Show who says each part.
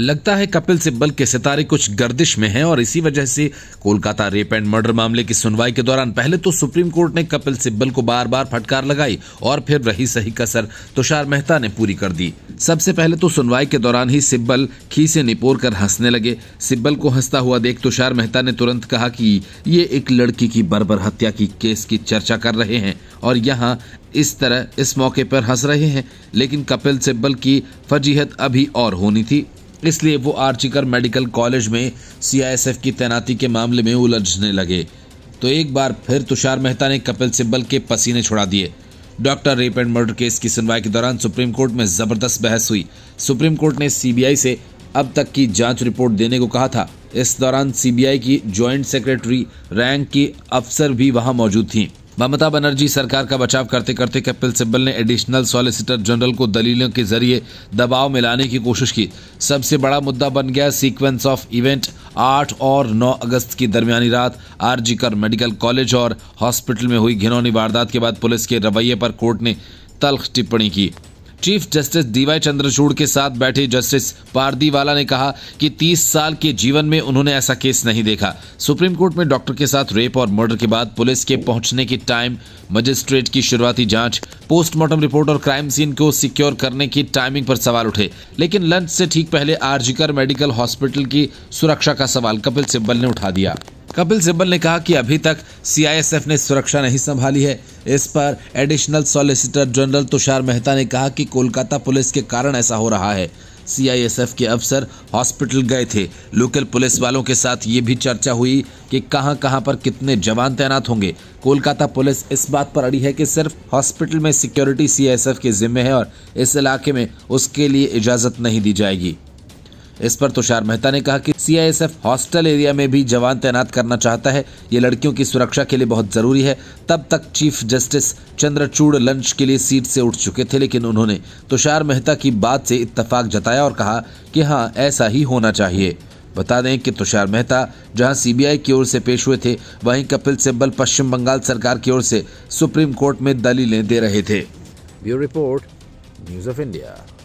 Speaker 1: लगता है कपिल सिब्बल के सितारे कुछ गर्दिश में हैं और इसी वजह से कोलकाता रेप एंड मर्डर मामले की सुनवाई के दौरान पहले तो सुप्रीम कोर्ट ने कपिल सिब्बल को बार बार फटकार लगाई और फिर रही सही कसर तुषार मेहता ने पूरी कर दी सबसे पहले तो सुनवाई के दौरान ही सिब्बल खी से निपोर कर हंसने लगे सिब्बल को हंसता हुआ देख तुषार मेहता ने तुरंत कहा कि ये एक लड़की की बर्बर हत्या की केस की चर्चा कर रहे हैं और यहाँ इस तरह इस मौके पर हंस रहे हैं लेकिन कपिल सिब्बल की फजीहत अभी और होनी थी इसलिए वो आर्चिकर मेडिकल कॉलेज में सीआईएसएफ की तैनाती के मामले में उलझने लगे तो एक बार फिर तुषार मेहता ने कपिल सिब्बल के पसीने छुड़ा दिए doctor rape and murder case की सुनवाई के दौरान सुप्रीम कोर्ट में जबरदस्त बहस हुई सुप्रीम कोर्ट ने सीबीआई से अब तक की जांच रिपोर्ट देने को कहा था इस दौरान सीबीआई की ज्वाइंट सेक्रेटरी रैंक की अफसर भी वहां मौजूद थी ममता बनर्जी सरकार का बचाव करते करते कपिल सिब्बल ने एडिशनल सॉलिसिटर जनरल को दलीलों के जरिए दबाव में लाने की कोशिश की सबसे बड़ा मुद्दा बन गया सीक्वेंस ऑफ इवेंट 8 और 9 अगस्त की दरमियानी रात आरजी कर मेडिकल कॉलेज और हॉस्पिटल में हुई घिनौनी वारदात के बाद पुलिस के रवैये पर कोर्ट ने तल्ख टिप्पणी की चीफ जस्टिस डीवाई चंद्रचूड़ के साथ बैठे जस्टिस पारदीवाला ने कहा कि 30 साल के जीवन में उन्होंने ऐसा केस नहीं देखा सुप्रीम कोर्ट में डॉक्टर के साथ रेप और मर्डर के बाद पुलिस के पहुंचने के टाइम मजिस्ट्रेट की शुरुआती जांच पोस्टमार्टम रिपोर्ट और क्राइम सीन को सिक्योर करने की टाइमिंग पर सवाल उठे लेकिन लंच से ठीक पहले आरजीकर मेडिकल हॉस्पिटल की सुरक्षा का सवाल कपिल सिब्बल ने उठा दिया कपिल सिब्बल ने कहा कि अभी तक सीआईएसएफ ने सुरक्षा नहीं संभाली है इस पर additional solicitor general Tushar Mehta ने कहा कि कोलकाता पुलिस के कारण ऐसा हो रहा है सीआईएसएफ के अफसर हॉस्पिटल गए थे लोकल पुलिस वालों के साथ ये भी चर्चा हुई कि कहां कहां पर कितने जवान तैनात होंगे कोलकाता पुलिस इस बात पर अड़ी है कि सिर्फ हॉस्पिटल में सिक्योरिटी सीआईएसएफ के जिम्मे है और इस इलाके में उसके लिए इजाज़त नहीं दी जाएगी इस पर तुषार मेहता ने कहा कि सीआईएसएफ हॉस्टल एरिया में भी जवान तैनात करना चाहता है ये लड़कियों की सुरक्षा के लिए बहुत जरूरी है तब तक चीफ जस्टिस चंद्रचूड़ लंच के लिए सीट से उठ चुके थे लेकिन उन्होंने तुषार मेहता की बात से इतफाक जताया और कहा कि हाँ ऐसा ही होना चाहिए बता दें कि तुषार मेहता जहां सीबीआई की ओर से पेश हुए थे वहीं कपिल सिब्बल पश्चिम बंगाल सरकार की ओर से सुप्रीम कोर्ट में दलीलें दे रहे थे bureau report news of India